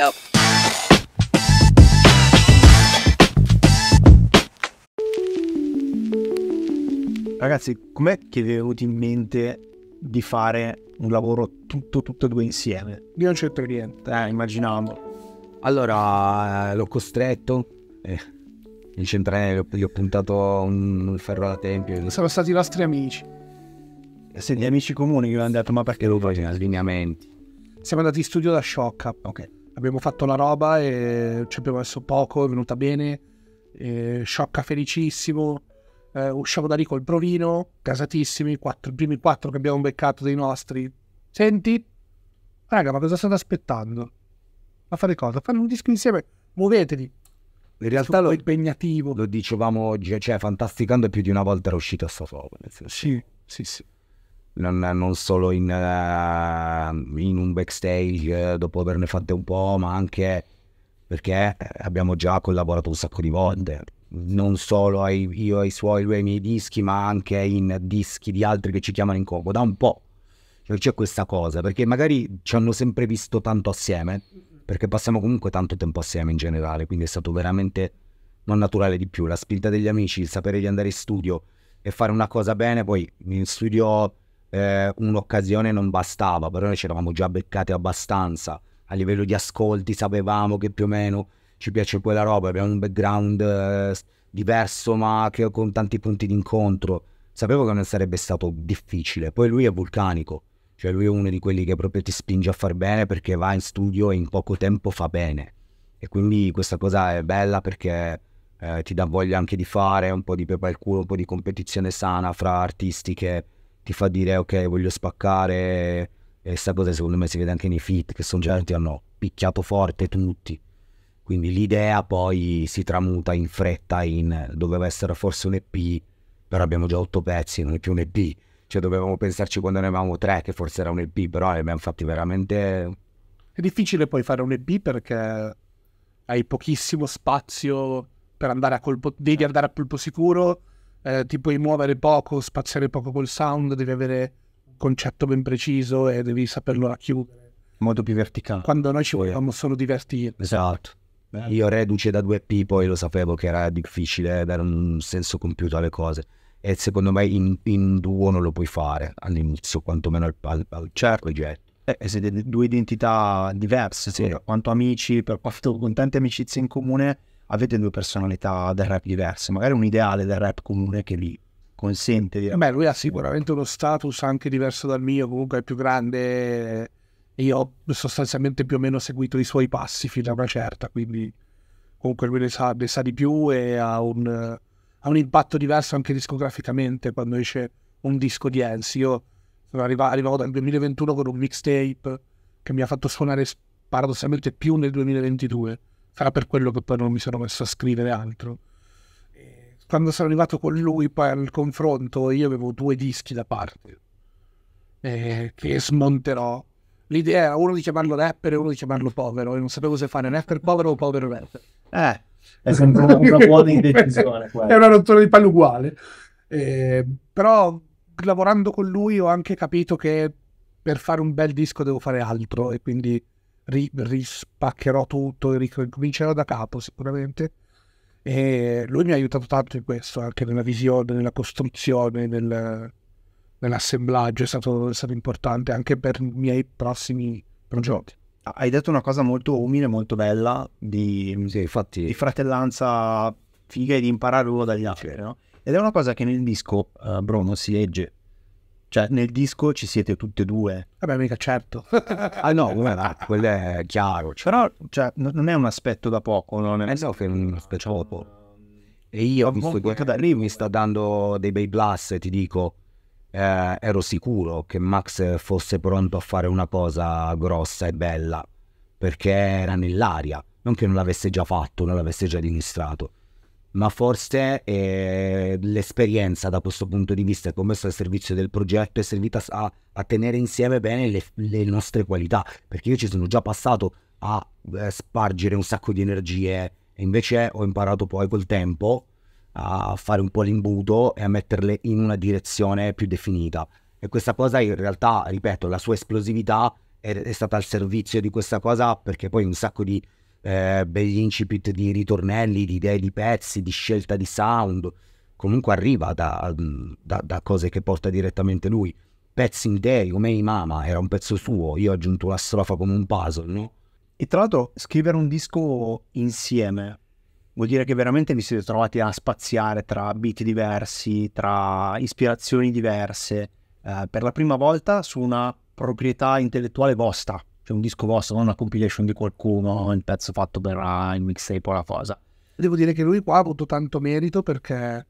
Radio. Ragazzi, com'è che vi è venuto in mente di fare un lavoro tutto, tutto e due insieme? Io non c'entro niente. Eh, immaginavo. Allora, eh, l'ho costretto. Eh, il centrale gli ho puntato un ferro alla tempia. Sono stati i nostri amici. Eh, sì, gli amici comuni che mi hanno detto, ma perché lo fai? Allineamenti. Siamo andati in studio da shock. Ok abbiamo fatto la roba e ci abbiamo messo poco, è venuta bene, e sciocca felicissimo. Eh, usciamo da lì col provino, casatissimi, quattro, i primi quattro che abbiamo beccato dei nostri. Senti, raga, ma cosa state aspettando? A fare cosa? A fare un disco insieme, muovetevi. In realtà lo, impegnativo. lo dicevamo oggi, cioè fantasticando più di una volta era uscito a sta roba. Sì, sì, sì non, non solo in, uh, in, un backstage eh, dopo averne fatte un po', ma anche perché abbiamo già collaborato un sacco di volte. Non solo ai, io ai suoi, lui ai miei dischi, ma anche in dischi di altri che ci chiamano in combo. Da un po' cioè, c'è questa cosa, perché magari ci hanno sempre visto tanto assieme, perché passiamo comunque tanto tempo assieme in generale, quindi è stato veramente non naturale di più. La spinta degli amici, il sapere di andare in studio e fare una cosa bene, poi in studio eh, un'occasione non bastava, però noi ci eravamo già beccati abbastanza a livello di ascolti, sapevamo che più o meno ci piace quella roba, abbiamo un background eh, diverso ma che, con tanti punti d'incontro. Sapevo che non sarebbe stato difficile. Poi lui è vulcanico, cioè lui è uno di quelli che proprio ti spinge a far bene perché va in studio e in poco tempo fa bene. E quindi questa cosa è bella perché eh, ti dà voglia anche di fare un po' di pepa al culo, un po' di competizione sana fra artisti che ti fa dire ok voglio spaccare e questa cosa secondo me si vede anche nei fit che sono già che hanno picchiato forte tutti quindi l'idea poi si tramuta in fretta in doveva essere forse un EP però abbiamo già otto pezzi non è più un EP cioè dovevamo pensarci quando ne avevamo tre che forse era un EP però abbiamo fatti veramente è difficile poi fare un EP perché hai pochissimo spazio per andare a colpo devi eh. andare a colpo sicuro eh, ti puoi muovere poco, spaziare poco col sound, devi avere un concetto ben preciso e devi saperlo racchiudere. In modo più verticale. Quando noi ci eh. volevamo solo divertire. Esatto. Bello. Eh. Io reduce da due p poi lo sapevo che era difficile eh, dare un senso compiuto alle cose e secondo me in, in duo non lo puoi fare all'inizio, quantomeno al, al, al certo progetto. Eh, siete due identità diverse, sì. quanto amici, per quanto con tante amicizie in comune, avete due personalità del rap diverse, magari un ideale del rap comune che vi consente di... Beh, lui ha sicuramente uno status anche diverso dal mio, comunque è più grande e eh, io ho sostanzialmente più o meno seguito i suoi passi fino a una certa, quindi comunque lui ne sa, ne sa di più e ha un, ha un, impatto diverso anche discograficamente quando esce un disco di Enzi. Io sono arrivato, arrivavo dal 2021 con un mixtape che mi ha fatto suonare paradossalmente più nel 2022 Sarà per quello che poi non mi sono messo a scrivere altro. Quando sono arrivato con lui poi al confronto, io avevo due dischi da parte eh, che smonterò. L'idea era uno di chiamarlo rapper e uno di chiamarlo povero, e non sapevo se fare rapper povero o povero rapper. Eh, è sempre una, una buona indecisione. è una rottura di palle uguale. Eh, però lavorando con lui ho anche capito che per fare un bel disco devo fare altro e quindi ri, rispaccherò tutto, e ricomincerò da capo sicuramente. E lui mi ha aiutato tanto in questo, anche nella visione, nella costruzione, nel, nell'assemblaggio, è stato, è stato, importante anche per i miei prossimi progetti. Ah, hai detto una cosa molto umile, molto bella, di, sì, infatti... di fratellanza figa e di imparare uno dagli altri, no? Ed è una cosa che nel disco, uh, Bruno, si legge cioè, nel disco ci siete tutte e due. Vabbè, mica certo. ah no, come va? Quello è chiaro. Cioè. Però cioè, non è un aspetto da poco. Non è eh no, che è un aspetto da poco. E io, ho visto che da lì mi sta dando dei bei blast, ti dico, eh, ero sicuro che Max fosse pronto a fare una cosa grossa e bella, perché era nell'aria, non che non l'avesse già fatto, non l'avesse già dimostrato ma forse eh, l'esperienza da questo punto di vista come ho messo al servizio del progetto è servita a, a tenere insieme bene le, le, nostre qualità, perché io ci sono già passato a eh, spargere un sacco di energie e invece ho imparato poi col tempo a fare un po' l'imbuto e a metterle in una direzione più definita. E questa cosa in realtà, ripeto, la sua esplosività è, è stata al servizio di questa cosa perché poi un sacco di eh, begli incipit di ritornelli, di idee di pezzi, di scelta di sound. Comunque arriva da, mm, da, da cose che porta direttamente lui. Pezzi day, come i mama, era un pezzo suo, io ho aggiunto la strofa come un puzzle, no? E tra l'altro scrivere un disco insieme vuol dire che veramente vi siete trovati a spaziare tra beat diversi, tra ispirazioni diverse, eh, per la prima volta su una proprietà intellettuale vostra, cioè un disco vostro, non una compilation di qualcuno, il pezzo fatto per il mixtape o la cosa. Devo dire che lui qua ha avuto tanto merito perché eh,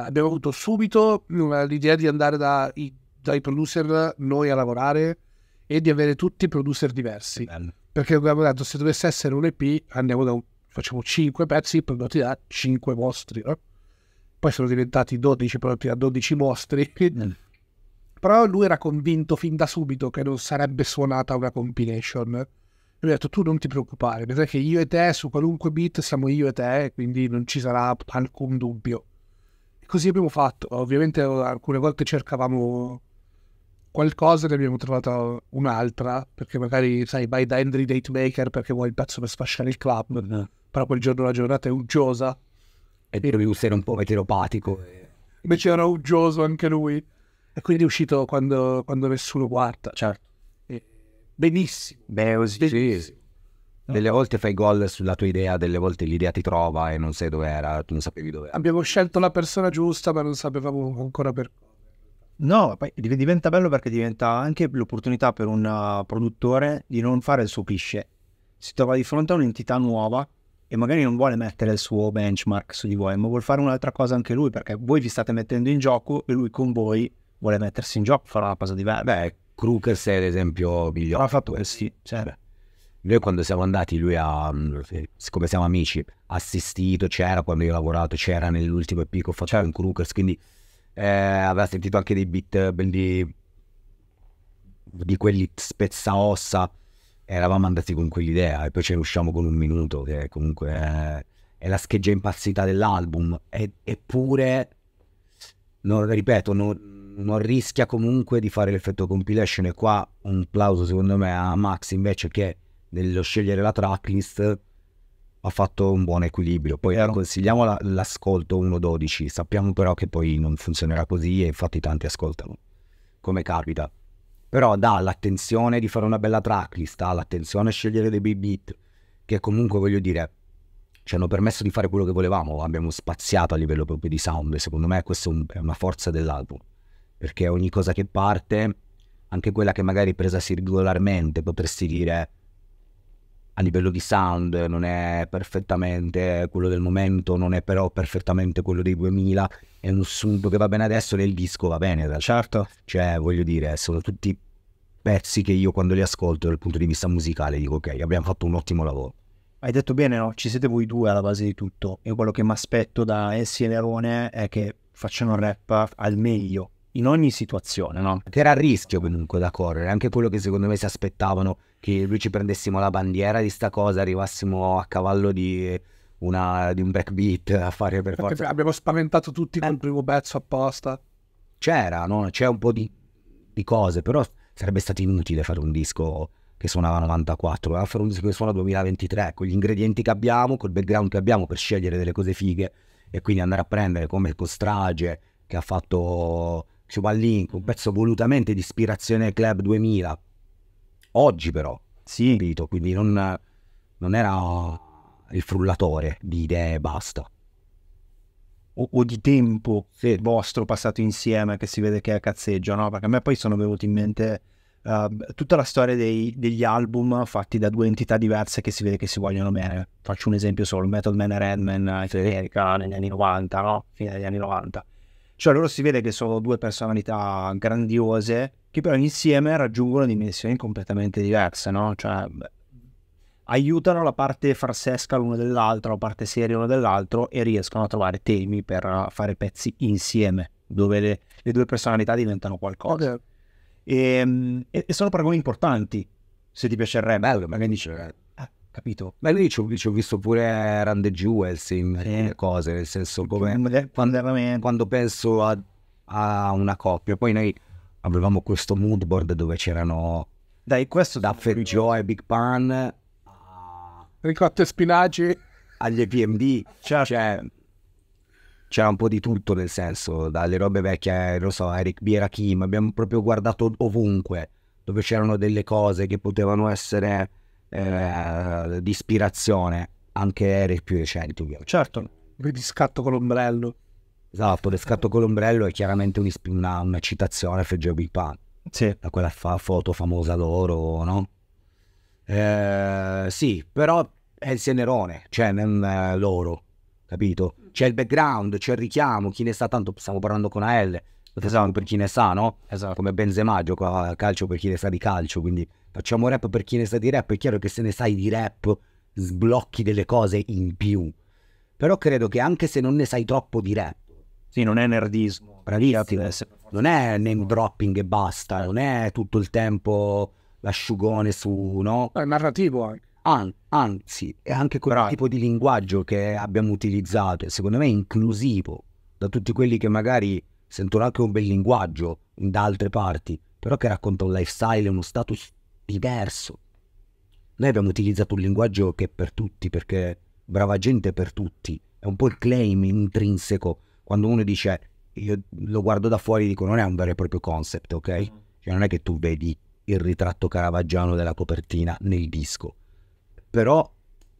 abbiamo avuto subito mm, l'idea di andare da, dai producer noi a lavorare e di avere tutti i producer diversi. Perché abbiamo detto se dovesse essere un EP andiamo da un, facciamo 5 pezzi prodotti da 5 mostri, no? Poi sono diventati 12 prodotti da 12 mostri. Però lui era convinto fin da subito che non sarebbe suonata una compilation. E mi ha detto tu non ti preoccupare, vedrai che io e te su qualunque beat siamo io e te, quindi non ci sarà alcun dubbio. E così abbiamo fatto. Ovviamente eh, alcune volte cercavamo qualcosa e ne abbiamo trovata un'altra, perché magari, sai, vai da Henry Date Maker perché vuoi il pezzo per sfasciare il club, mm. però quel giorno la giornata è uggiosa. E, e... dovevi essere un po' meteoropatico. Eh. Invece era uggioso anche lui. E quindi è uscito quando, quando nessuno guarda. Certo. E benissimo. Beh, così. Benissimo. Sì. No. Delle volte fai gol sulla tua idea, delle volte l'idea ti trova e non sai dove era, tu non sapevi dove era. Abbiamo scelto la persona giusta, ma non sapevamo ancora per No, poi diventa bello perché diventa anche l'opportunità per un uh, produttore di non fare il suo pisce. Si trova di fronte a un'entità nuova e magari non vuole mettere il suo benchmark su di voi, ma vuole fare un'altra cosa anche lui perché voi vi state mettendo in gioco e lui con voi vuole mettersi in gioco, farà una cosa diversa. Beh, Kruger sei l'esempio migliore. Ha fatto questo, sì, certo. Noi quando siamo andati, lui ha, mm, eh, siccome siamo amici, ha assistito, c'era quando io ho lavorato, c'era nell'ultimo EP che ho fatto certo. con quindi eh, aveva sentito anche dei beat belli, di quelli spezza ossa, eravamo andati con quell'idea e poi ce ne usciamo con un minuto, che comunque è, eh, è la scheggia impazzita dell'album, e, eppure, non, ripeto, non non rischia comunque di fare l'effetto compilation e qua un plauso secondo me a Max invece che nello scegliere la tracklist ha fatto un buon equilibrio. Poi Vero. consigliamo la, l'ascolto 1.12, sappiamo però che poi non funzionerà così e infatti tanti ascoltano, come capita. Però dà l'attenzione di fare una bella tracklist, ha l'attenzione a scegliere dei big beat, che comunque voglio dire, ci hanno permesso di fare quello che volevamo, abbiamo spaziato a livello proprio di sound e secondo me questa è una forza dell'album perché ogni cosa che parte, anche quella che magari è presa singolarmente, potresti dire a livello di sound non è perfettamente quello del momento, non è però perfettamente quello dei 2000, è un assunto che va bene adesso nel disco va bene, da certo. Cioè, voglio dire, sono tutti pezzi che io quando li ascolto dal punto di vista musicale dico ok, abbiamo fatto un ottimo lavoro. Hai detto bene, no? Ci siete voi due alla base di tutto. Io quello che mi aspetto da Essi e Nerone è che facciano rap al meglio, in ogni situazione, no? Che era a rischio comunque da correre, anche quello che secondo me si aspettavano, che lui ci prendessimo la bandiera di sta cosa, arrivassimo a cavallo di, una, di un backbeat a fare per Perché forza. Abbiamo spaventato tutti eh. col primo pezzo apposta. C'era, no? C'è un po' di, di, cose, però sarebbe stato inutile fare un disco che suonava 94, doveva eh, fare un disco che suona 2023, con gli ingredienti che abbiamo, col background che abbiamo per scegliere delle cose fighe e quindi andare a prendere come Costrage che ha fatto ci va link, un pezzo volutamente di ispirazione Club 2000. Oggi però, sì. capito? Quindi non, non era il frullatore di idee e basta. O, o, di tempo sì. vostro passato insieme che si vede che è cazzeggio, no? Perché a me poi sono venuti in mente uh, tutta la storia dei, degli album fatti da due entità diverse che si vede che si vogliono bene. Faccio un esempio solo, Metal Man e Redman in America negli anni 90, no? Fine degli anni 90 cioè loro si vede che sono due personalità grandiose che però insieme raggiungono dimensioni completamente diverse, no? Cioè beh, aiutano la parte farsesca l'uno dell'altro, la parte seria l'uno dell'altro e riescono a trovare temi per fare pezzi insieme, dove le, le due personalità diventano qualcosa. Okay. Ehm, e, e, sono paragoni importanti, se ti piacerebbe, eh, magari dici Eh, capito? Ma lì ci ho, visto pure Randy Jewels in sì. cose, nel senso come quando, quando penso a, a, una coppia, poi noi avevamo questo mood board dove c'erano dai questo da e Big Pan, ricotta e spinaci agli EPMD, certo. cioè c'era un po' di tutto nel senso, dalle robe vecchie, eh, lo so, Eric Bierakim, abbiamo proprio guardato ovunque dove c'erano delle cose che potevano essere eh, di ispirazione anche aerei più recenti ovviamente. Certo, vedi scatto con l'ombrello. Esatto, l'escatto con l'ombrello è chiaramente una, una citazione a Feggio Big Pan. Sì. Da quella fa foto famosa loro, no? Eh, sì, però è il senerone, cioè non è eh, loro, capito? C'è il background, c'è il richiamo, chi ne sa tanto, stiamo parlando con AL, Esatto, per chi ne sa, no? Esatto. Come Benzema gioca a calcio per chi ne sa di calcio, quindi facciamo rap per chi ne sa di rap, è chiaro che se ne sai di rap sblocchi delle cose in più. Però credo che anche se non ne sai troppo di rap... Sì, non è nerdismo. Bravissimo. Cioè, non è name dropping e basta, non è tutto il tempo l'asciugone su, no? È narrativo anche. An- anzi, è anche quel Però... tipo di linguaggio che abbiamo utilizzato, secondo me è inclusivo da tutti quelli che magari sentono anche un bel linguaggio da altre parti, però che racconta un lifestyle uno status diverso. Noi abbiamo utilizzato un linguaggio che è per tutti, perché brava gente è per tutti, è un po' il claim intrinseco, quando uno dice io lo guardo da fuori e dico non è un vero e proprio concept, ok? Mm. Cioè non è che tu vedi il ritratto caravaggiano della copertina nel disco, però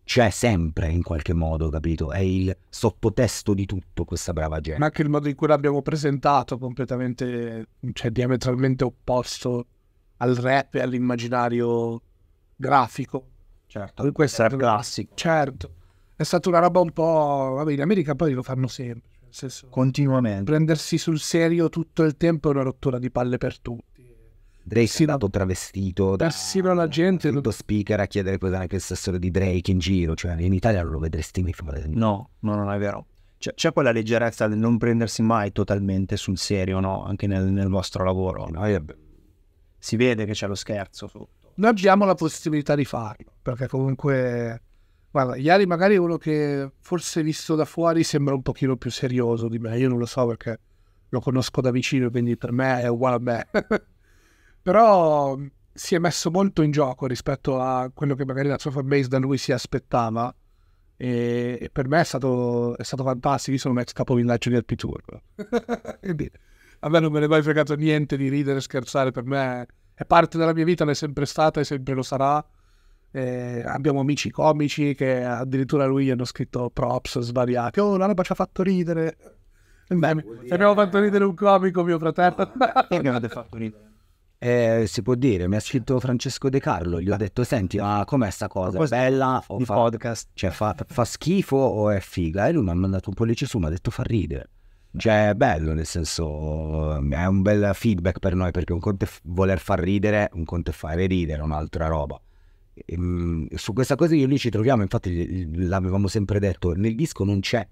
c'è sempre in qualche modo, capito? È il sottotesto di tutto questa brava gente. Ma anche il modo in cui l'abbiamo presentato completamente, cioè diametralmente opposto al rap e all'immaginario grafico. Certo, questo è il classico. Certo, è stata una roba un po'... Vabbè, in America poi lo fanno sempre. Senso, Continuamente. Prendersi sul serio tutto il tempo è una rottura di palle per tutti. Drake è stato travestito da sì, la gente lo speaker a chiedere cosa anche il di Drake in giro cioè in Italia non lo vedresti mai no, no non è vero c'è, c'è, quella leggerezza del non prendersi mai totalmente sul serio no? anche nel, nel vostro lavoro no? e, si vede che c'è lo scherzo sotto noi abbiamo la possibilità di farlo perché comunque Guarda, ieri magari uno che forse visto da fuori sembra un pochino più serioso di me, io non lo so perché lo conosco da vicino, quindi per me è uguale a me. però si è messo molto in gioco rispetto a quello che magari la sua fanbase da lui si aspettava e, e per me è stato, è stato, fantastico, io sono un ex capovillaggio di LP Tour. a me non me ne è mai fregato niente di ridere e scherzare, per me è parte della mia vita, l'è sempre stata e sempre lo sarà. Eh, abbiamo amici comici che addirittura lui gli hanno scritto props svariati. Oh, la roba ci ha fatto ridere. Beh, abbiamo fatto ridere un comico, mio fratello. No, mi avete fatto ridere? Eh, si può dire, mi ha scritto Francesco De Carlo, gli ho detto senti ma com'è sta cosa, è bella o fa, podcast. Cioè, fa, fa, schifo o è figa e lui mi ha mandato un pollice su, mi ha detto fa ridere cioè è bello nel senso è un bel feedback per noi perché un conto è voler far ridere un conto è fare ridere un'altra roba e, ehm, su questa cosa io lì ci troviamo infatti l'avevamo sempre detto nel disco non c'è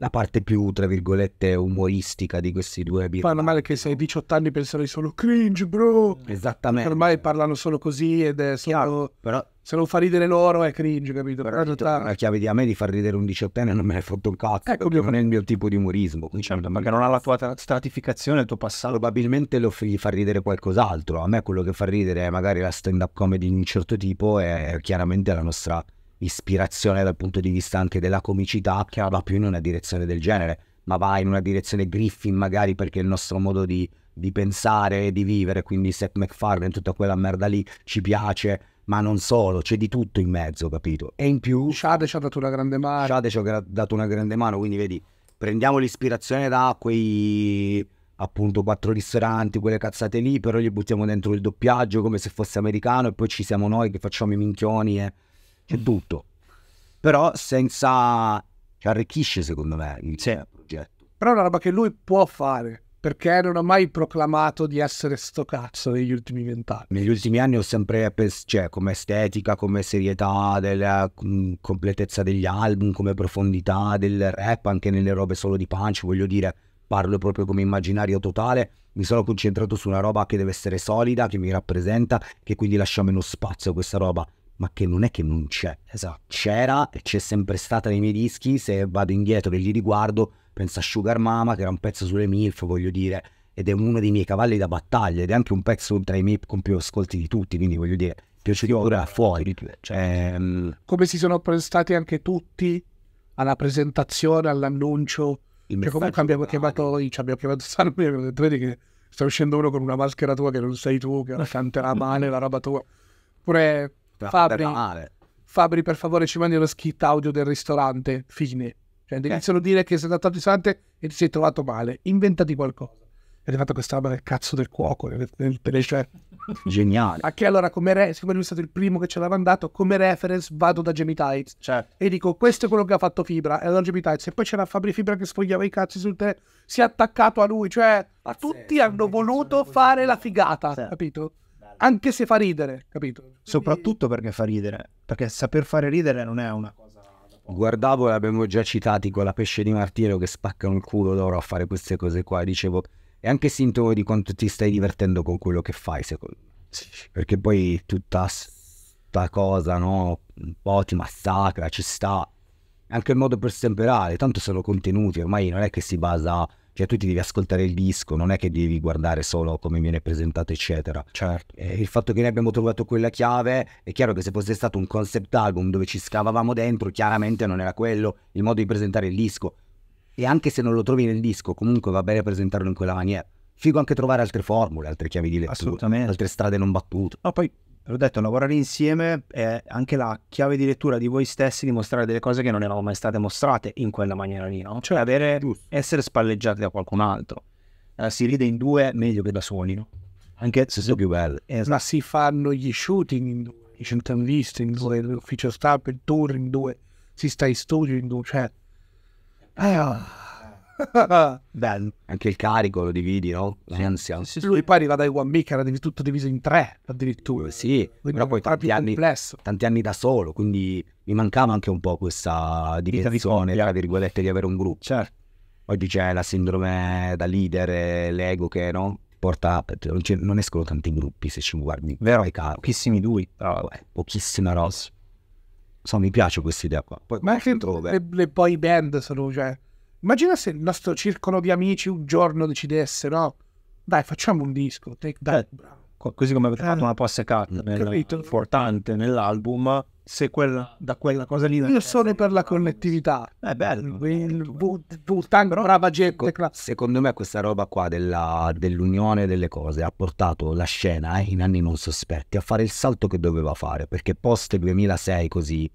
la parte più, tra virgolette, umoristica di questi due birmani. Fanno male che se hai 18 anni penserai solo cringe, bro. Esattamente. Perché ormai parlano solo così ed è solo... Chiaro, però... Se non fa ridere loro è cringe, capito? Però, però realtà... La chiave di a me di far ridere un diciottenne non me ne fotto un cazzo. Ecco, non è il mio tipo di umorismo. Certo, quindi... perché non ha la tua stratificazione, il tuo passato. Probabilmente lo f- gli fa ridere qualcos'altro. A me quello che fa ridere è magari la stand-up comedy di un certo tipo è chiaramente la nostra ispirazione dal punto di vista anche della comicità che va più in una direzione del genere, ma va in una direzione Griffin magari perché il nostro modo di, di pensare e di vivere, quindi Seth MacFarlane, tutta quella merda lì ci piace, ma non solo, c'è di tutto in mezzo, capito? E in più... Shade ci ha dato una grande mano. Shade ci ha dato una grande mano, quindi vedi, prendiamo l'ispirazione da quei appunto quattro ristoranti, quelle cazzate lì, però gli buttiamo dentro il doppiaggio come se fosse americano e poi ci siamo noi che facciamo i minchioni e c'è tutto. Però senza... ci arricchisce secondo me il sì. progetto. Però è una roba che lui può fare, perché non ha mai proclamato di essere sto cazzo negli ultimi vent'anni. Negli ultimi anni ho sempre, cioè, come estetica, come serietà, della mm, completezza degli album, come profondità del rap, anche nelle robe solo di punch, voglio dire, parlo proprio come immaginario totale, mi sono concentrato su una roba che deve essere solida, che mi rappresenta, che quindi lascia meno spazio a questa roba ma che non è che non c'è. Esatto. C'era e c'è sempre stata nei miei dischi, se vado indietro e li riguardo, penso a Sugar Mama, che era un pezzo sulle MILF, voglio dire, ed è uno dei miei cavalli da battaglia, ed è anche un pezzo tra i miei con più ascolti di tutti, quindi voglio dire, piaciuti ora fuori. Cioè, Come si sono prestati anche tutti alla presentazione, all'annuncio? Che cioè, comunque abbiamo chiamato, ci abbiamo chiamato Salmi, abbiamo detto, vedi che sta uscendo uno con una maschera tua che non sei tu, che canterà male la roba tua. Pure Fabri, Fabri, per favore, ci mandi lo skit audio del ristorante. Fine. Cioè, ti iniziano a dire che sei andato al ristorante e ti sei trovato male. Inventati qualcosa. È arrivata questa roba del cazzo del cuoco nel, nel telecef. Cioè Geniale. A che allora, come re, siccome lui è stato il primo che ce l'ha mandato, come reference vado da Jamie Tights. Certo. E dico, questo è quello che ha fatto Fibra. E allora Jamie Tights. E poi c'era Fabri Fibra che sfogliava i cazzi sul telefono. Si è attaccato a lui. Cioè, Pazzesco, tutti hanno voluto fare la figata. Certo. Capito? anche se fa ridere, capito? Soprattutto perché fa ridere, perché saper fare ridere non è una cosa... Guardavo e abbiamo già citati quella pesce di martiro che spaccano il culo loro a fare queste cose qua, dicevo, è anche sintomo di quanto ti stai divertendo con quello che fai, secondo me. Perché poi tutta sta cosa, no? Un po' ti massacra, ci sta. Anche il modo per stemperare, tanto sono contenuti, ormai non è che si basa cioè tu ti devi ascoltare il disco, non è che devi guardare solo come viene presentato, eccetera. Certo. E eh, il fatto che noi abbiamo trovato quella chiave, è chiaro che se fosse stato un concept album dove ci scavavamo dentro, chiaramente non era quello il modo di presentare il disco. E anche se non lo trovi nel disco, comunque va bene presentarlo in quella maniera. Figo anche trovare altre formule, altre chiavi di lettura, altre strade non battute. Ma poi l'ho detto, lavorare insieme è anche la chiave di lettura di voi stessi di mostrare delle cose che non erano mai state mostrate in quella maniera lì, no? Cioè avere, essere spalleggiati da qualcun altro. Uh, si ride in due meglio che da soli, no? Anche se sono più belle. Esatto. Ma si fanno gli shooting in due, i centralisti in due, l'ufficio stampa, il tour in due, si sta in studio in due, cioè... Eh, Bello. Anche il carico lo dividi, no? L'ansia. Sì, lui poi arriva dai One Mic, era tutto diviso in tre addirittura. Sì, quindi però poi tanti anni, tanti anni, da solo, quindi mi mancava anche un po' questa dimensione, tra virgolette, di avere un gruppo. Certo. Oggi c'è la sindrome da leader, l'ego che, no? porta non, non, escono tanti gruppi se ci guardi vero è caro pochissimi due. Però, beh, pochissima Ross. so, mi piace questa idea qua poi, ma anche le, le boy band sono cioè Immagina se il nostro circolo di amici un giorno decidesse, no? Dai, facciamo un disco, take that, eh, Così come avete eh, fatto una posse cut, nel, eh, importante nell'album, se quella, da quella cosa lì... Io sono per la connettività. È eh, bello. Wu-Tang, brava Jack. Secondo me questa roba qua della, dell'unione delle cose ha portato la scena eh, in anni non sospetti a fare il salto che doveva fare, perché post 2006 così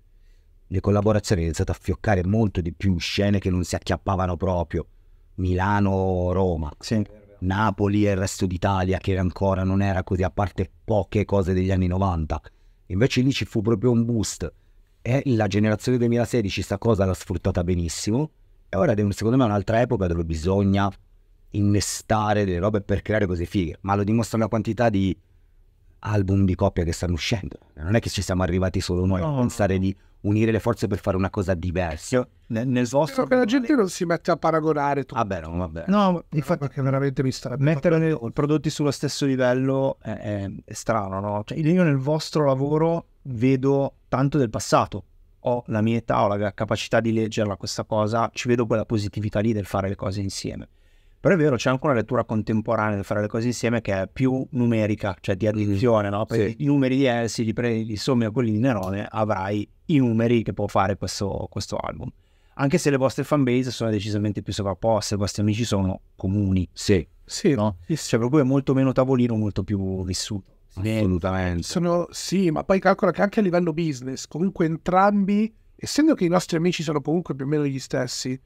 le collaborazioni hanno iniziato a fioccare molto di più scene che non si acchiappavano proprio. Milano-Roma, sì. Napoli e il resto d'Italia che ancora non era così, a parte poche cose degli anni 90. Invece lì ci fu proprio un boost e la generazione 2016 sta cosa l'ha sfruttata benissimo e ora secondo me è un'altra epoca dove bisogna innestare delle robe per creare cose fighe, ma lo dimostra la quantità di album di coppia che stanno uscendo. Non è che ci siamo arrivati solo noi no, a pensare di unire le forze per fare una cosa diversa. Nel, nel vostro... Però che la gente non si mette a paragonare. tutto. Vabbè, no, vabbè. No, infatti perché veramente mi sta... Mettere i prodotti sullo stesso livello è, è, è strano, no? Cioè, io nel vostro lavoro vedo tanto del passato. Ho la mia età, ho la capacità di leggerla questa cosa, ci vedo quella positività lì del fare le cose insieme. Però è vero, c'è anche una lettura contemporanea di fare le cose insieme che è più numerica, cioè di mm-hmm. addizione, no? Sì. i numeri di Elsie li, prendi, li sommi a quelli di Nerone, avrai i numeri che può fare questo, questo album. Anche se le vostre fanbase sono decisamente più sovrapposte, i vostri amici sono comuni. Sì. Sì. No? Sì. Cioè, per cui è molto meno tavolino, molto più vissuto. Assolutamente. Sono, sì, ma poi calcola che anche a livello business, comunque entrambi, essendo che i nostri amici sono comunque più o meno gli stessi,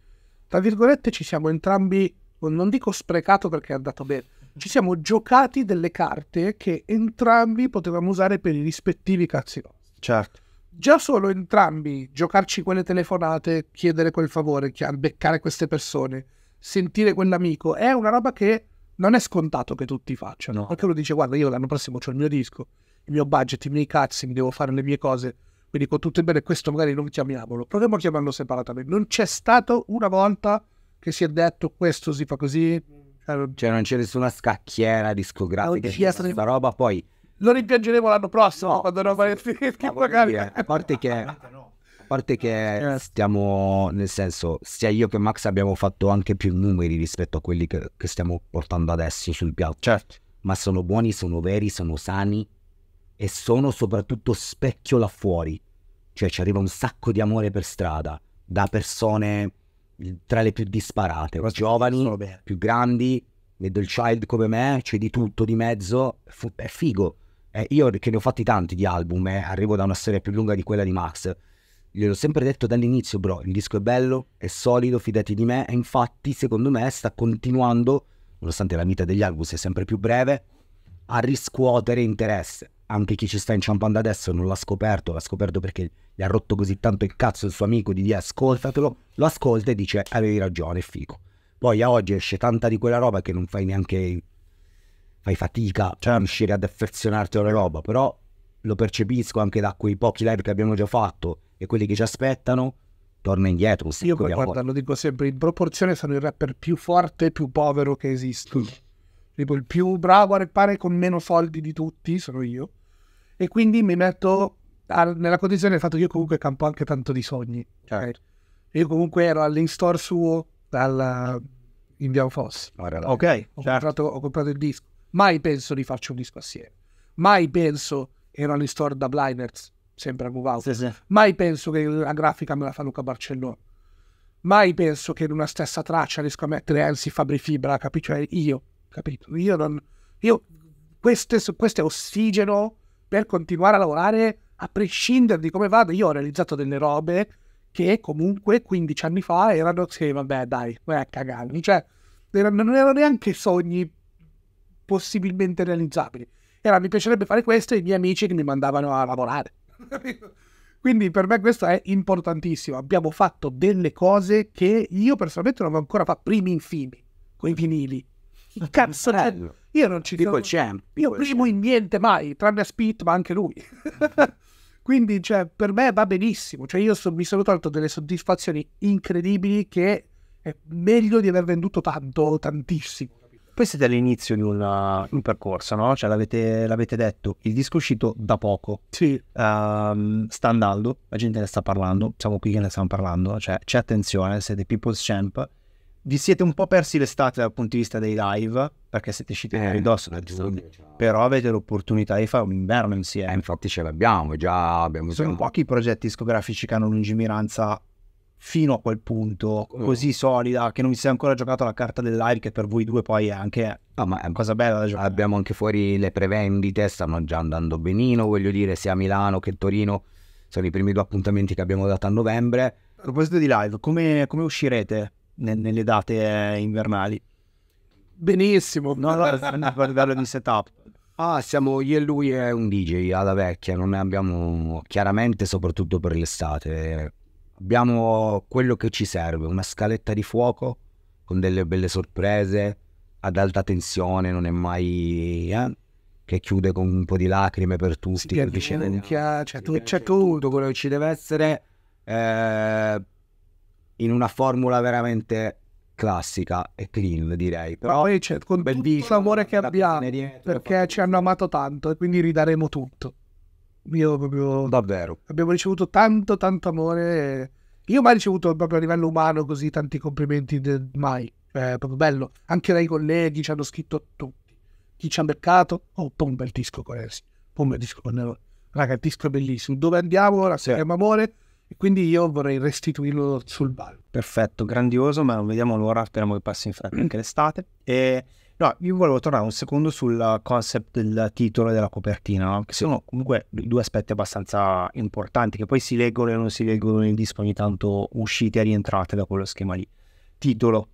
tra virgolette ci siamo entrambi non dico sprecato perché è andato bene, ci siamo giocati delle carte che entrambi potevamo usare per i rispettivi cazzi nostri. Certo. Già solo entrambi giocarci quelle telefonate, chiedere quel favore, beccare queste persone, sentire quell'amico, è una roba che non è scontato che tutti facciano. No. dice, guarda, io l'anno prossimo ho il mio disco, il mio budget, i miei cazzi, mi devo fare le mie cose. Quindi con tutto il bene questo magari non chiamiamolo. Proviamo a chiamarlo separatamente. Non c'è stato una volta che si è detto questo si fa così. Cioè, cioè non c'è nessuna scacchiera discografica, questa roba poi... Lo rimpiangeremo l'anno prossimo no, quando roba è finita. Magari... Dire, a parte che... A parte che eh. stiamo, nel senso, sia io che Max abbiamo fatto anche più numeri rispetto a quelli che, che stiamo portando adesso sul piatto. Certo. Ma sono buoni, sono veri, sono sani e sono soprattutto specchio là fuori. Cioè ci arriva un sacco di amore per strada da persone tra le più disparate, Quasi giovani, più grandi, vedo il child come me, c'è cioè di tutto di mezzo, fu- è figo. Eh, io che ne ho fatti tanti di album, eh, arrivo da una storia più lunga di quella di Max, gliel'ho sempre detto dall'inizio, bro, il disco è bello, è solido, fidati di me, e infatti secondo me sta continuando, nonostante la vita degli album sia sempre più breve, a riscuotere interesse anche chi ci sta inciampando adesso non l'ha scoperto, l'ha scoperto perché gli ha rotto così tanto il cazzo il suo amico di dire ascoltatelo, lo ascolta e dice avevi ragione, figo. Poi a oggi esce tanta di quella roba che non fai neanche... fai fatica cioè, a certo. riuscire ad affezionarti alla roba, però lo percepisco anche da quei pochi live che abbiamo già fatto e quelli che ci aspettano, torna indietro. Io poi guarda, lo dico sempre, in proporzione sono il rapper più forte e più povero che esistono. Tipo il più bravo a repare con meno soldi di tutti sono io e quindi mi metto a, nella condizione del fatto che io comunque campo anche tanto di sogni. Certo. Okay? Io comunque ero all'in-store suo dalla, in Via Fossi. ok, ho, certo. comprato, ho, comprato, il disco. Mai penso di farci un disco assieme. Mai penso, ero all'in-store da Blinders, sempre a Move sì, sì. Mai penso che la grafica me la fa Luca Barcellona. Mai penso che in una stessa traccia riesco a mettere Ensi Fabri Fibra, capito? Cioè io, capito? Io non... Io, queste, questo è ossigeno per continuare a lavorare a prescindere di come vado. Io ho realizzato delle robe che comunque 15 anni fa erano, sì, vabbè, dai, vai a cagarmi. Cioè, non erano neanche sogni possibilmente realizzabili. Era, mi piacerebbe fare questo e i miei amici che mi mandavano a lavorare. Quindi per me questo è importantissimo. Abbiamo fatto delle cose che io personalmente non avevo ancora fatto, primi infimi, con i vinili. Cazzo, io non ci dico. Champ, io primo in niente mai, tranne a Spit, ma anche lui. Quindi, cioè, per me va benissimo. Cioè, io so, mi sono tolto delle soddisfazioni incredibili che è meglio di aver venduto tanto, tantissimo. Poi siete all'inizio di una, un percorso, no? Cioè, l'avete, l'avete, detto, il disco è uscito da poco. Sì. Um, sta andando, la gente ne sta parlando, siamo qui che ne stiamo parlando. Cioè, c'è attenzione, siete People's Champ vi siete un po' persi l'estate dal punto di vista dei live, perché siete usciti eh, ridosso da giugno, però avete l'opportunità di fare un inverno insieme. Eh, infatti ce l'abbiamo, già abbiamo... Sono già... pochi i progetti discografici che hanno lungimiranza fino a quel punto così solida che non vi si è ancora giocato la carta del live che per voi due poi è anche ah, una ehm, cosa bella da giocare abbiamo anche fuori le prevendite stanno già andando benino voglio dire sia a Milano che Torino sono i primi due appuntamenti che abbiamo dato a novembre a proposito di live come, come uscirete nelle date eh, invernali. Benissimo. No, no, per livello di setup. Ah, siamo io e lui è un DJ alla vecchia, non ne abbiamo chiaramente soprattutto per l'estate. Abbiamo quello che ci serve, una scaletta di fuoco con delle belle sorprese ad alta tensione, non è mai eh? che chiude con un po' di lacrime per tutti, sì, cioè, per c'è, c'è, c'è, c'è tutto quello che ci deve essere. Eh, in una formula veramente classica e clean direi però poi c'è con tutto l'amore che abbiamo perché ci hanno amato tanto e quindi ridaremo tutto io proprio davvero abbiamo ricevuto tanto tanto amore io mai ricevuto proprio a livello umano così tanti complimenti de... mai è cioè, proprio bello anche dai colleghi ci hanno scritto tutti chi ci ha beccato oh poi un bel disco con Ersi poi un bel disco con Nero raga il disco è bellissimo dove andiamo ora sì. amore quindi io vorrei restituirlo sul ballo. Perfetto, grandioso, ma vediamo l'ora, speriamo che passi in fretta anche l'estate. E no, io volevo tornare un secondo sul concept del titolo e della copertina, no? che sono comunque due aspetti abbastanza importanti, che poi si leggono e non si leggono nel disco ogni tanto uscite e rientrate da quello schema lì. Titolo,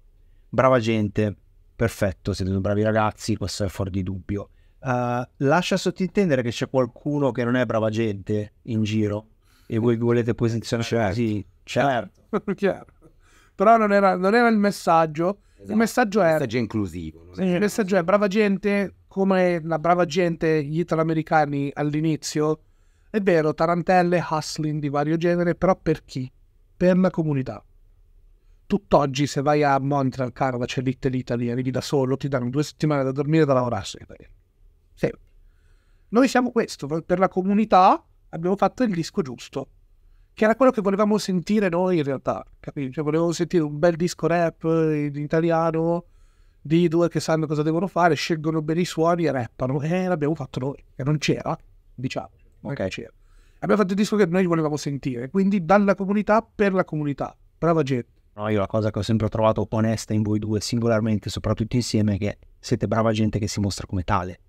brava gente, perfetto, siete bravi ragazzi, questo è fuori di dubbio. Uh, lascia sottintendere che c'è qualcuno che non è brava gente in giro? e voi volete posizionare così. Certo. certo. certo. Però non era, non era, il messaggio. Esatto. Il messaggio è... Il messaggio è inclusivo. Sì, il messaggio è brava gente, come la brava gente, gli italoamericani all'inizio. È vero, tarantelle, hustling di vario genere, però per chi? Per la comunità. Tutt'oggi se vai a Montreal, Canada, c'è Little Italy, arrivi da solo, ti danno due settimane da dormire e da lavorare. Sì. Noi siamo questo, per la comunità abbiamo fatto il disco giusto, che era quello che volevamo sentire noi in realtà, capito? Cioè, volevamo sentire un bel disco rap in italiano di due che sanno cosa devono fare, scelgono bene i suoni e rappano, e l'abbiamo fatto noi, che non c'era, diciamo, ok c'era. Abbiamo fatto il disco che noi volevamo sentire, quindi dalla comunità per la comunità, brava gente. No, io la cosa che ho sempre trovato onesta in voi due, singolarmente, soprattutto insieme, è che siete brava gente che si mostra come tale.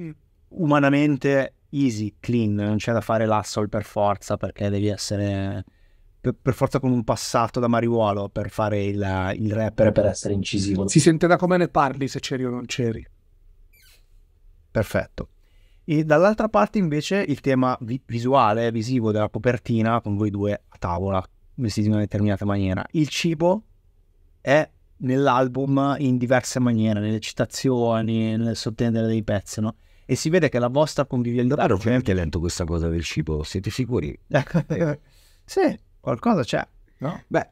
Mm. Umanamente easy, clean, non c'è da fare l'assol per forza perché devi essere per, per forza con un passato da mariuolo per fare il, il rapper per essere incisivo. Si sente da come ne parli se c'eri o non c'eri. Perfetto. E dall'altra parte invece il tema vi- visuale, visivo della copertina con voi due a tavola, vestiti in una determinata maniera. Il cibo è nell'album in diverse maniere, nelle citazioni, nel sottendere dei pezzi, no? e si vede che la vostra convivialità... Davvero, veramente è lento questa cosa del cibo, siete sicuri? sì, qualcosa c'è, no? Beh,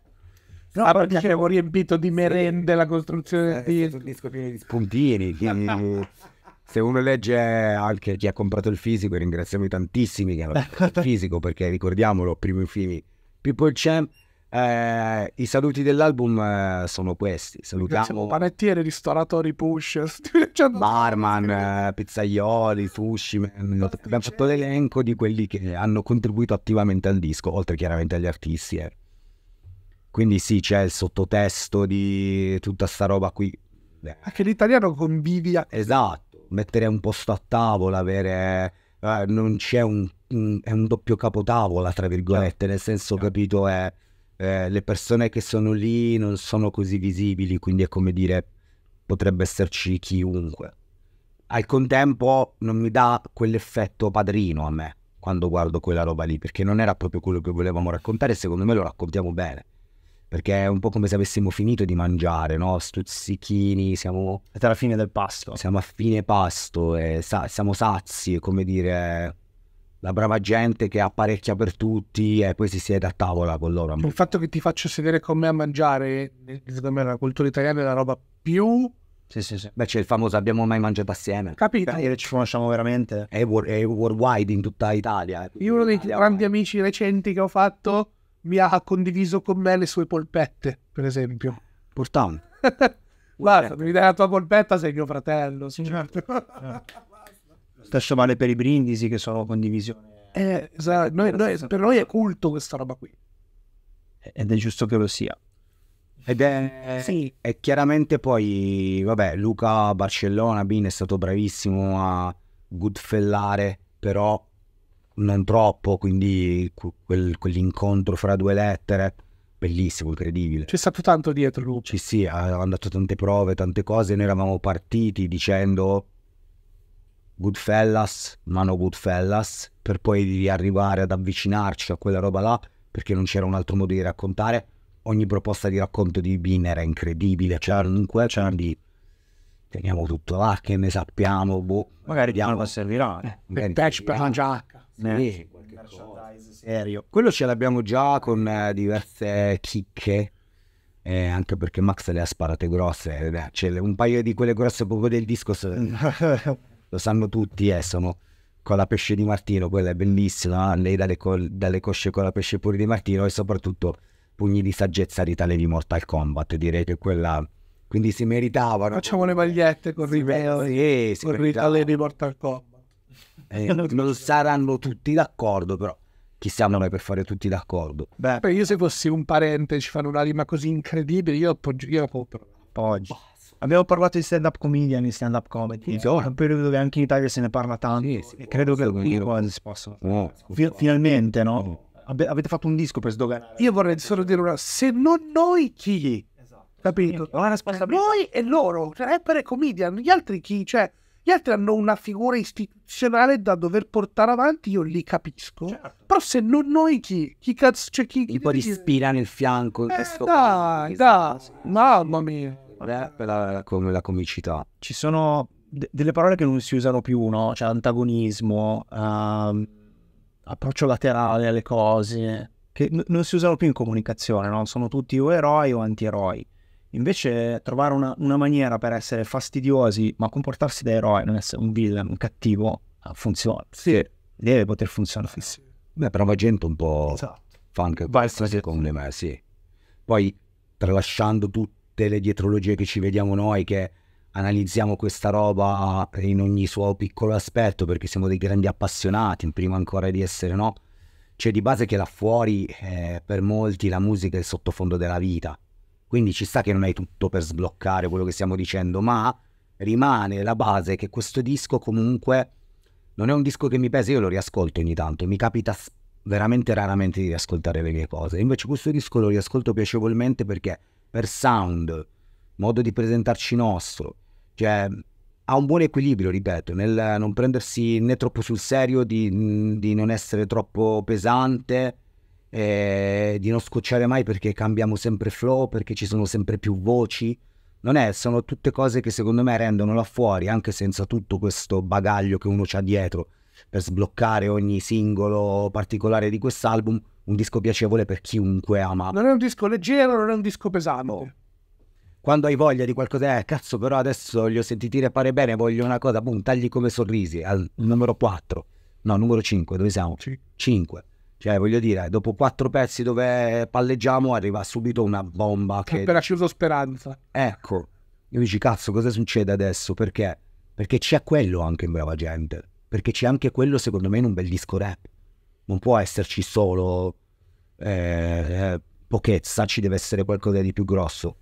No, ah, perché avevo riempito di merende la costruzione eh, di... di spuntini. Chi... Se uno legge anche chi ha comprato il fisico, ringraziamo i tantissimi che hanno comprato il fisico, perché ricordiamolo, primo film People Champ eh, I saluti dell'album eh, sono questi. Salutiamo panettiere, ristoratori, push, cioè, barman, eh, pizzaioli, sushi. Mm, abbiamo fatto l'elenco di quelli che hanno contribuito attivamente al disco, oltre chiaramente agli artisti. Eh. Quindi sì, c'è il sottotesto di tutta sta roba qui. Anche ah, l'italiano convivia. Esatto, mettere un posto a tavola, avere... Eh, non c'è un, un, un doppio capotavola, tra virgolette, nel senso, capito, è eh, le persone che sono lì non sono così visibili, quindi è come dire potrebbe esserci chiunque. Al contempo non mi dà quell'effetto padrino a me quando guardo quella roba lì, perché non era proprio quello che volevamo raccontare, e secondo me lo raccontiamo bene perché è un po' come se avessimo finito di mangiare, no? Stuzzichini, siamo... È la fine del pasto. Siamo a fine pasto, sa- siamo sazi, è come dire la brava gente che apparecchia per tutti e poi si siede a tavola con loro. Il fatto che ti faccio sedere con me a mangiare, eh, secondo me la cultura italiana è la roba più... Sì, sì, sì. Beh, c'è il famoso abbiamo mai mangiato assieme. Capito? Ieri ci conosciamo veramente. È, wor- è worldwide in tutta Italia. Eh. Io uno dei grandi eh. amici recenti che ho fatto mi ha condiviso con me le sue polpette, per esempio. Portano. Guarda, mi dai la tua polpetta, sei mio fratello. Sì, certo. certo. Stesso vale per i brindisi che sono condivisione. Eh, esatto, noi, noi, per noi è culto questa roba qui. Eh, ed è giusto che lo sia. Ed è, sì. è chiaramente poi, vabbè, Luca Barcellona, Bin è stato bravissimo a goodfellare, però non troppo, quindi quel, quell'incontro fra due lettere, bellissimo, incredibile. C'è stato tanto dietro Luca. Sì, sì, hanno dato tante prove, tante cose, noi eravamo partiti dicendo Goodfellas, mano Goodfellas, per poi arrivare ad avvicinarci a quella roba là, perché non c'era un altro modo di raccontare. Ogni proposta di racconto di Bean era incredibile, cioè comunque c'era cioè, di teniamo tutto là, che ne sappiamo, boh. Magari diamo ma servirà. Eh. eh, per patch per la giacca. Sì, eh. serio. Quello ce l'abbiamo già con eh, diverse chicche. Eh, anche perché Max le ha sparate grosse, eh, cioè, un paio di quelle grosse proprio del disco. Se... lo sanno tutti, eh, sono con la pesce di Martino, quella è bellissima, eh, lei dalle, col, dalle cosce con la pesce pure di Martino e soprattutto pugni di saggezza di tale di Mortal Kombat, direi che quella... Quindi si meritavano. Facciamo le magliette con Rivero eh, con Ritale di Mortal Kombat. Eh, non saranno tutti d'accordo, però chi siamo noi per fare tutti d'accordo? Beh, io se fossi un parente ci fanno una rima così incredibile, io, appoggi- io la appoggio. Oh. Abbiamo parlato di stand-up comedian e stand-up comedy. Sì, è un periodo dove anche in Italia se ne parla tanto. Sì, sì, e credo che alcune cose si possa. No, eh, F- finalmente, no? no. Mm. Ab- avete fatto un disco per sdoganare. Io vorrei solo dire una se non noi chi? Esatto. Capito? Noi e loro, cioè rapper e comedian, gli altri chi? Cioè, gli altri hanno una figura istituzionale da dover portare avanti, io li capisco. Certo. Però se non noi chi? Chi cazzo c'è cioè, chi? chi un po' di spina nel fianco. Eh, dai, dai, mamma mia rap e la, la comicità. Ci sono d- delle parole che non si usano più, no? Cioè antagonismo, um, approccio laterale alle cose, che n- non si usano più in comunicazione, no? Sono tutti o eroi o antieroi. Invece trovare una, una maniera per essere fastidiosi, ma comportarsi da eroe, non essere un villain, un cattivo, eh, funziona. Sì. Deve poter funzionare. Sì. Beh, però gente un po' esatto. fa anche questo, secondo me, sì. Poi tralasciando tutto tutte le dietrologie che ci vediamo noi che analizziamo questa roba in ogni suo piccolo aspetto perché siamo dei grandi appassionati, prima ancora di essere no. C'è di base che là fuori eh, per molti la musica è il sottofondo della vita. Quindi ci sta che non hai tutto per sbloccare quello che stiamo dicendo, ma rimane la base che questo disco comunque non è un disco che mi pesa, io lo riascolto ogni tanto, mi capita veramente raramente di riascoltare le mie cose. Invece questo disco lo riascolto piacevolmente perché per sound, modo di presentarci nostro, cioè ha un buon equilibrio, ripeto, nel non prendersi né troppo sul serio, di, di non essere troppo pesante, eh, di non scocciare mai perché cambiamo sempre flow, perché ci sono sempre più voci. Non è, sono tutte cose che secondo me rendono là fuori, anche senza tutto questo bagaglio che uno c'ha dietro per sbloccare ogni singolo particolare di quest'album, un disco piacevole per chiunque ama. Non è un disco leggero, non è un disco pesante. Quando hai voglia di qualcosa, eh, cazzo, però adesso voglio sentire pare bene, voglio una cosa, boom, tagli come sorrisi al numero 4. No, numero 5, dove siamo? 5. Cioè, voglio dire, dopo quattro pezzi dove palleggiamo arriva subito una bomba che... Appena chiuso speranza. Ecco. Io dici, cazzo, cosa succede adesso? Perché? Perché c'è quello anche in brava gente. Perché c'è anche quello, secondo me, in un bel disco rap non può esserci solo eh, eh, pochezza, ci deve essere qualcosa di più grosso.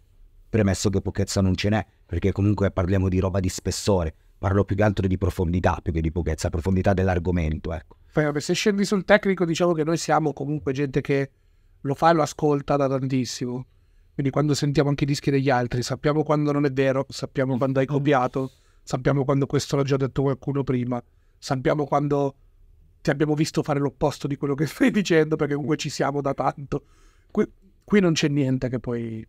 Premesso che pochezza non ce n'è, perché comunque parliamo di roba di spessore, parlo più che altro di profondità più che di pochezza, profondità dell'argomento. Ecco. Se scendi sul tecnico, diciamo che noi siamo comunque gente che lo fa e lo ascolta da tantissimo. Quindi quando sentiamo anche i dischi degli altri, sappiamo quando non è vero, sappiamo quando hai copiato, sappiamo quando questo l'ha già detto qualcuno prima, sappiamo quando ti abbiamo visto fare l'opposto di quello che stai dicendo perché comunque ci siamo da tanto. Qui, qui non c'è niente che poi...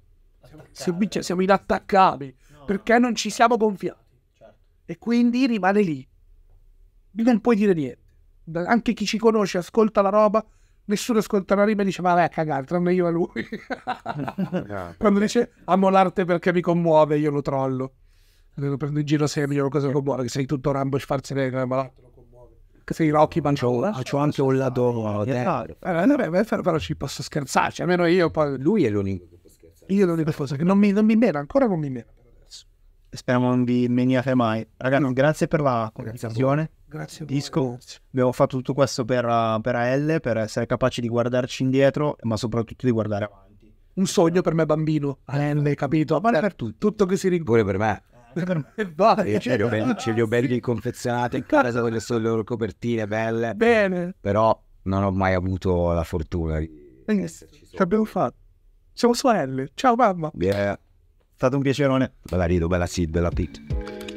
Siamo, siamo inattaccabili no, perché non ci siamo gonfiati. Certo. E quindi rimane lì. Non puoi dire niente. Anche chi ci conosce ascolta la roba, nessuno ascolta una rima e dice vabbè a cagare, tranne io e lui. Esatto. Quando dice amo l'arte perché mi commuove, io lo trollo. Lo prendo in giro sempre, io lo cosa commuove, che sei tutto Rambo Schwarzenegger, ma l'altro certo, sei Rocky Manciola. Ah, c'ho anche un lato destro. Eh, però ci posso scherzarci, cioè, almeno io poi... Lui è l'unico che può scherzare. Io l'unica cosa che non mi, non mi mena, ancora non mi mena speriamo non vi meniate mai. Ragazzi, no. grazie per la conversazione. Grazie. Disco. Abbiamo fatto tutto questo per, per AL, per essere capaci di guardarci indietro, ma soprattutto di guardare avanti. Un sogno per me bambino, AL, eh, capito? Vale per tutti. Tutto che si rincontra. Pure per me. Eh, vai, ceglio, belli, ho belli confezionati in casa con sono le loro copertine belle. Bene. Però non ho mai avuto la fortuna di esserci. Ci abbiamo fatto. Siamo sorelle. Ciao mamma. Yeah. È stato un piacerone. Bella Rido, bella Sid, bella Pete.